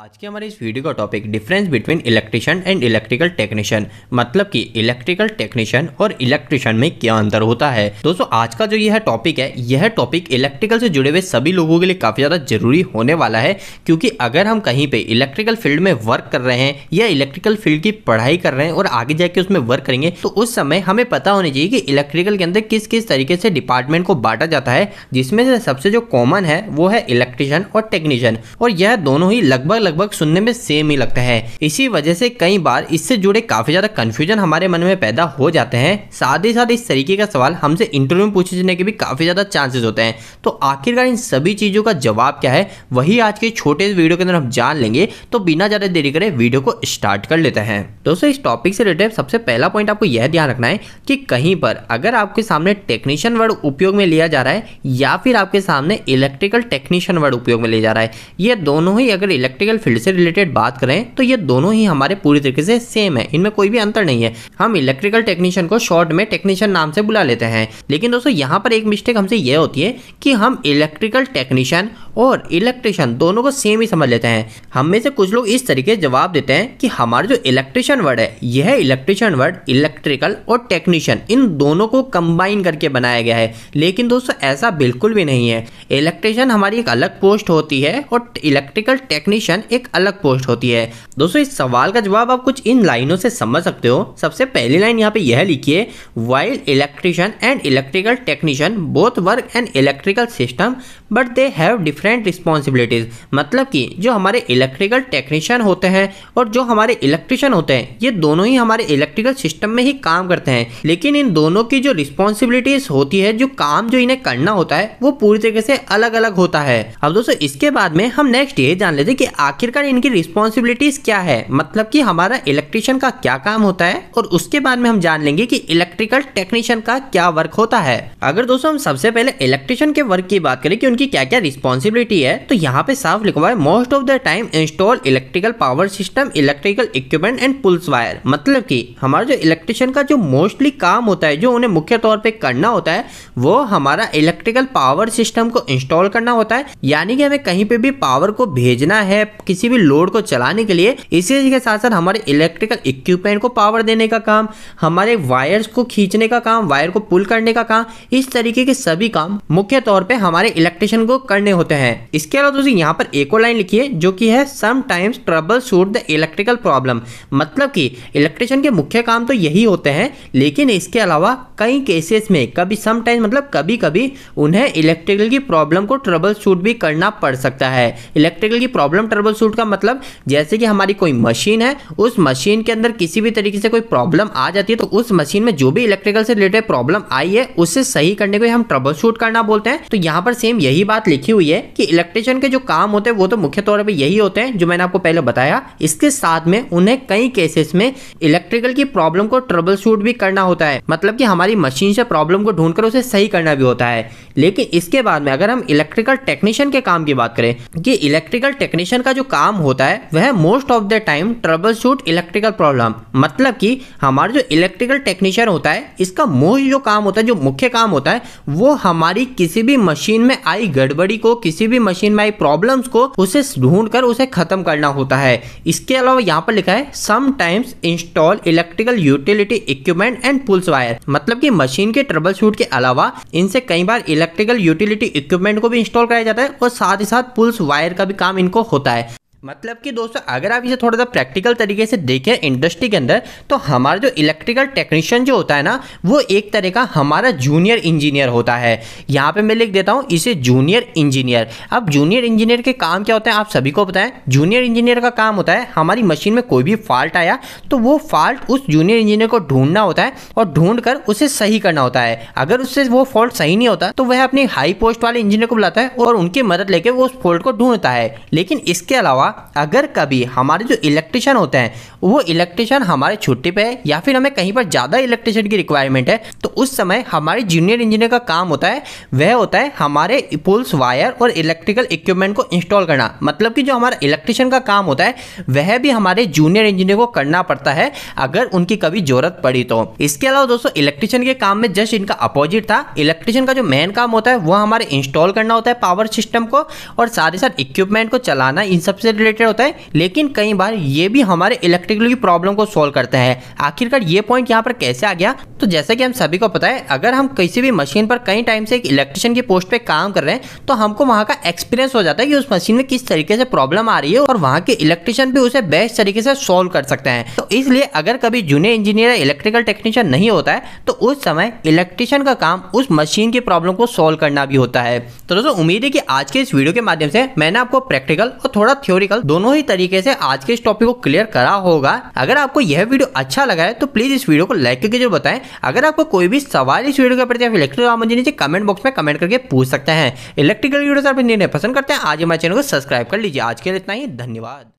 आज के हमारे इस वीडियो का topic difference between electrician and electrical technician मतलब कि इलेक्ट्रिकल टेक्नीशियन और इलेक्ट्रिशियन में क्या अंतर होता है दोस्तों आज का जो यह टॉपिक है यह टॉपिक इलेक्ट्रिकल से जुड़े हुए सभी लोगों के लिए काफ़ी ज़्यादा जरूरी होने वाला है क्योंकि अगर हम कहीं पर इलेक्ट्रिकल फील्ड में वर्क कर रहे हैं या इलेक्ट्रिकल फील्ड की पढ़ाई कर रहे हैं और आगे जाके उसमें वर्क करेंगे तो उस समय हमें पता होना चाहिए कि इलेक्ट्रिकल के अंदर किस किस तरीके से डिपार्टमेंट को बांटा जाता है जिसमें से सबसे जो कॉमन है वो है इलेक्ट्रिशियन और टेक्नीशियन और यह दोनों ही लगभग लगभग सुनने में सेम ही लगता है इसी वजह से कई बार इससे जुड़े काफी ज्यादा कंफ्यूजन हमारे मन में पैदा हो जाते हैं साथ ही साथ इस तरीके का सवाल हमसे इंटरव्यू में पूछे जाने के भी काफी ज्यादा चांसेस होते हैं तो आखिरकार इन सभी चीजों का जवाब क्या है वही आज के छोटे वीडियो के अंदर हम जान लेंगे तो बिना ज्यादा देरी करे वीडियो को स्टार्ट कर लेते हैं दोस्तों इस टॉपिक से रिलेटेड सबसे पहला पॉइंट आपको यह ध्यान रखना है कि कहीं पर अगर आपके सामने टेक्नीशियन वर्ड उपयोग में लिया जा रहा है या फिर आपके सामने इलेक्ट्रिकल टेक्नीशियन वर्ड उपयोग में लिया जा रहा है ये दोनों ही अगर इलेक्ट्रिकल इलेक्ट्रिकल फील्ड से रिलेटेड बात करें तो ये दोनों ही हमारे पूरी तरीके से सेम है इनमें कोई भी अंतर नहीं है हम इलेक्ट्रिकल टेक्नीशियन को शॉर्ट में टेक्नीशियन नाम से बुला लेते हैं लेकिन दोस्तों यहाँ पर एक मिस्टेक हमसे यह होती है कि हम इलेक्ट्रिकल टेक्नीशियन और इलेक्ट्रिशियन दोनों को सेम ही समझ लेते हैं हम में से कुछ लोग इस तरीके जवाब देते हैं कि हमारा जो इलेक्ट्रिशियन वर्ड है यह इलेक्ट्रिशियन वर्ड इलेक्ट्रिकल और टेक्नीशियन इन दोनों को कंबाइन करके बनाया गया है लेकिन दोस्तों ऐसा बिल्कुल भी नहीं है इलेक्ट्रिशियन हमारी एक अलग पोस्ट होती है और इलेक्ट्रिकल टेक्नीशियन एक अलग पोस्ट होती है दोस्तों इस सवाल का जवाब आप कुछ इन लाइनों से समझ सकते हो सबसे पहली लाइन यहाँ पे यह लिखिए while electrician and electrical technician both work and electrical system but they have different responsibilities मतलब कि जो हमारे इलेक्ट्रिकल टेक्नीशियन होते हैं और जो हमारे इलेक्ट्रिशियन होते हैं ये दोनों ही हमारे इलेक्ट्रिकल सिस्टम में ही काम करते हैं लेकिन इन दोनों की जो रिस्पॉन्सिबिलिटीज़ होती है जो काम जो इन्हें करना होता है वो पूरी तरीके से अलग अलग होता है अब दोस्तों इसके बाद में हम नेक्स्ट ये जान लेते हैं कि आखिरकार इनकी रिस्पॉन्सिबिलिटीज़ क्या है मतलब कि हमारा इलेक्ट्रिशियन का क्या काम होता है और उसके बाद में हम जान लेंगे कि इलेक्ट्रिकल टेक्नीशियन का क्या वर्क होता है अगर दोस्तों हम सबसे पहले इलेक्ट्रिशियन के वर्क की बात करें कि उनकी क्या क्या रिस्पॉन्सिबिलिटी पॉसिबिलिटी है तो यहाँ पे साफ हुआ है most of the time install electrical power system electrical equipment and pulls wire मतलब कि हमारा जो इलेक्ट्रिशियन का जो मोस्टली काम होता है जो उन्हें मुख्य तौर पे करना होता है वो हमारा इलेक्ट्रिकल पावर सिस्टम को इंस्टॉल करना होता है यानी कि हमें कहीं पे भी पावर को भेजना है किसी भी लोड को चलाने के लिए इसी के साथ साथ हमारे इलेक्ट्रिकल इक्विपमेंट को पावर देने का काम हमारे वायर्स को खींचने का काम वायर को पुल करने का काम इस तरीके के सभी काम मुख्य तौर पर हमारे इलेक्ट्रिशियन को करने होते हैं है इसके अलावा दोस्तों यहाँ पर एक और लाइन लिखी है जो कि है sometimes troubleshoot the electrical problem मतलब कि इलेक्ट्रिशियन के मुख्य काम तो यही होते हैं लेकिन इसके अलावा कई केसेस में कभी समटाइम्स मतलब कभी कभी उन्हें इलेक्ट्रिकल की प्रॉब्लम को ट्रबल शूट भी करना पड़ सकता है इलेक्ट्रिकल की प्रॉब्लम ट्रबल शूट का मतलब जैसे कि हमारी कोई मशीन है उस मशीन के अंदर किसी भी तरीके से कोई प्रॉब्लम आ जाती है तो उस मशीन में जो भी इलेक्ट्रिकल से रिलेटेड प्रॉब्लम आई है उसे सही करने को हम ट्रबल शूट करना बोलते हैं तो यहाँ पर सेम यही बात लिखी हुई है कि इलेक्ट्रिशियन के जो काम होते हैं वो तो मुख्य तौर पर यही होते हैं जो मैंने आपको पहले बताया इसके साथ में उन्हें कई केसेस में इलेक्ट्रिकल की प्रॉब्लम को ट्रबल शूट भी करना होता है मतलब कि हमारी मशीन से प्रॉब्लम को ढूंढकर उसे सही करना भी होता है लेकिन इसके बाद में अगर हम इलेक्ट्रिकल टेक्नीशियन के काम की बात करें कि इलेक्ट्रिकल टेक्नीशियन का जो काम होता है वह most of the time troubleshoot electrical problem मतलब कि हमारा जो इलेक्ट्रिकल टेक्नीशियन होता है इसका मोस्ट जो काम होता है जो मुख्य काम होता है वो हमारी किसी भी मशीन में आई गड़बड़ी को किसी किसी भी मशीन में आई प्रॉब्लम को उसे ढूंढ कर उसे खत्म करना होता है इसके अलावा यहाँ पर लिखा है sometimes install electrical utility equipment and pulls wire मतलब की मशीन के ट्रबल शूट के अलावा इनसे कई बार इलेक्ट्रिकल यूटिलिटी इक्विपमेंट को भी इंस्टॉल कराया जाता है और साथ ही साथ पुल्स वायर का भी काम इनको होता है मतलब कि दोस्तों अगर आप इसे थोड़ा सा प्रैक्टिकल तरीके से देखें इंडस्ट्री के अंदर तो हमारा जो इलेक्ट्रिकल टेक्नीशियन जो होता है ना वो एक तरह का हमारा जूनियर इंजीनियर होता है यहाँ पे मैं लिख देता हूँ इसे जूनियर इंजीनियर अब जूनियर इंजीनियर के काम क्या होते हैं आप सभी को बताएं जूनियर इंजीनियर का काम होता है हमारी मशीन में कोई भी फॉल्ट आया तो वो फॉल्ट उस जूनियर इंजीनियर को ढूंढना होता है और ढूंढ कर उसे सही करना होता है अगर उससे वो फॉल्ट सही नहीं होता तो वह अपने हाई पोस्ट वाले इंजीनियर को बुलाता है और उनकी मदद लेकर वो उस फॉल्ट को ढूंढता है लेकिन इसके अलावा अगर कभी हमारे जो इलेक्ट्रिशियन होते हैं वो इलेक्ट्रिशियन हमारे छुट्टी पे है या फिर हमें कहीं पर ज़्यादा इलेक्ट्रिशियन की रिक्वायरमेंट है तो उस समय हमारे जूनियर इंजीनियर का काम होता है वह होता है हमारे पुल्स वायर और इलेक्ट्रिकल इक्विपमेंट को इंस्टॉल करना मतलब कि जो हमारा इलेक्ट्रिशियन का काम होता है वह भी हमारे जूनियर इंजीनियर को करना पड़ता है अगर उनकी कभी जरूरत पड़ी तो इसके अलावा दोस्तों इलेक्ट्रिशियन के काम में जस्ट इनका अपोजिट था इलेक्ट्रिशियन का जो मेन काम होता है वह हमारे इंस्टॉल करना होता है पावर सिस्टम को और साथ ही साथ इक्विपमेंट को चलाना इन सबसे रिलेटेड होता है लेकिन कई बार ये भी हमारे इलेक्ट्रिकल की प्रॉब्लम को सोल्व करता है आखिरकार ये पॉइंट यहाँ पर कैसे आ गया तो जैसा कि हम सभी को पता है अगर हम किसी भी मशीन पर कई टाइम से एक इलेक्ट्रिशियन की पोस्ट पे काम कर रहे हैं तो हमको वहाँ का एक्सपीरियंस हो जाता है कि उस मशीन में किस तरीके से प्रॉब्लम आ रही है और वहाँ के इलेक्ट्रिशियन भी उसे बेस्ट तरीके से सोल्व कर सकते हैं तो इसलिए अगर कभी जूनियर इंजीनियर इलेक्ट्रिकल टेक्नीशियन नहीं होता है तो उस समय इलेक्ट्रिशियन का काम उस मशीन की प्रॉब्लम को सोल्व करना भी होता है तो दोस्तों उम्मीद है कि आज के इस वीडियो के माध्यम से मैंने आपको प्रैक्टिकल और थोड़ा थ्योरी प्रैक्टिकल दोनों ही तरीके से आज के इस टॉपिक को क्लियर करा होगा अगर आपको यह वीडियो अच्छा लगा है तो प्लीज इस वीडियो को लाइक करके जरूर बताए अगर आपको कोई भी सवाल इस वीडियो के प्रति इलेक्ट्रिकल आप नीचे कमेंट बॉक्स में कमेंट करके पूछ सकते हैं इलेक्ट्रिकल वीडियो आप निर्णय पसंद करते हैं आज हमारे चैनल को सब्सक्राइब कर लीजिए आज के लिए इतना ही धन्यवाद